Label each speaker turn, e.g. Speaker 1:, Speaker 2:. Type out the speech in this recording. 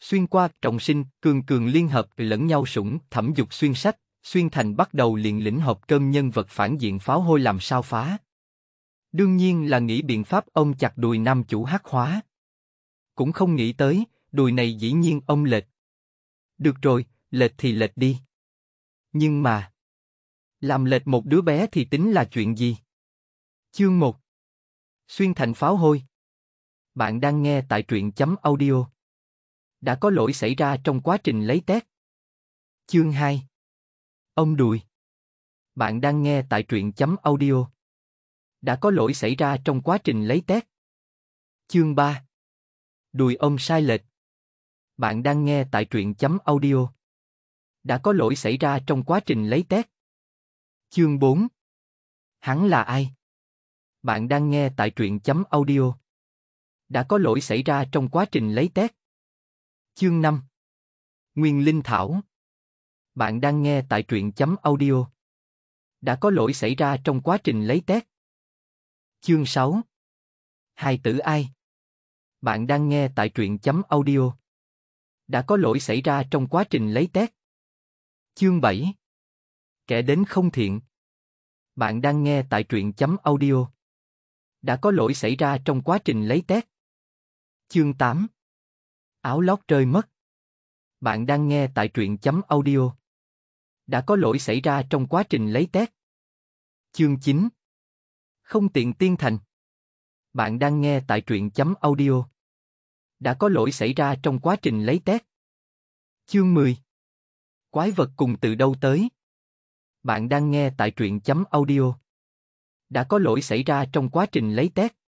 Speaker 1: xuyên qua, trọng sinh, cường cường liên hợp lẫn nhau sủng, thẩm dục xuyên sách, xuyên thành bắt đầu liền lĩnh hộp cơm nhân vật phản diện pháo hôi làm sao phá. Đương nhiên là nghĩ biện pháp ông chặt đùi nam chủ hắc hóa. Cũng không nghĩ tới, đùi này
Speaker 2: dĩ nhiên ông lệch. Được rồi, lệch thì lệch đi. Nhưng mà... Làm lệch một đứa bé thì tính là chuyện gì? Chương một Xuyên thành pháo hôi Bạn đang nghe tại truyện chấm audio đã có lỗi xảy ra trong quá trình lấy test. Chương 2 Ông đùi Bạn đang nghe tại truyện chấm audio. Đã có lỗi xảy ra trong quá trình lấy test. Chương 3 Đùi ông sai lệch Bạn đang nghe tại truyện chấm audio. Đã có lỗi xảy ra trong quá trình lấy test. Chương 4 Hắn là ai? Bạn đang nghe tại truyện chấm audio. Đã có lỗi xảy ra trong quá trình lấy test. Chương 5 Nguyên Linh Thảo Bạn đang nghe tại truyện chấm audio. Đã có lỗi xảy ra trong quá trình lấy test. Chương 6 Hai tử ai? Bạn đang nghe tại truyện chấm audio. Đã có lỗi xảy ra trong quá trình lấy test. Chương 7 Kẻ đến không thiện Bạn đang nghe tại truyện chấm audio. Đã có lỗi xảy ra trong quá trình lấy test. Chương 8 Áo lót rơi mất. Bạn đang nghe tại truyện chấm audio. Đã có lỗi xảy ra trong quá trình lấy test. Chương 9 Không tiện tiên thành. Bạn đang nghe tại truyện chấm audio. Đã có lỗi xảy ra trong quá trình lấy test. Chương 10 Quái vật cùng từ đâu tới? Bạn đang nghe tại truyện chấm audio. Đã có lỗi xảy ra trong quá trình lấy test.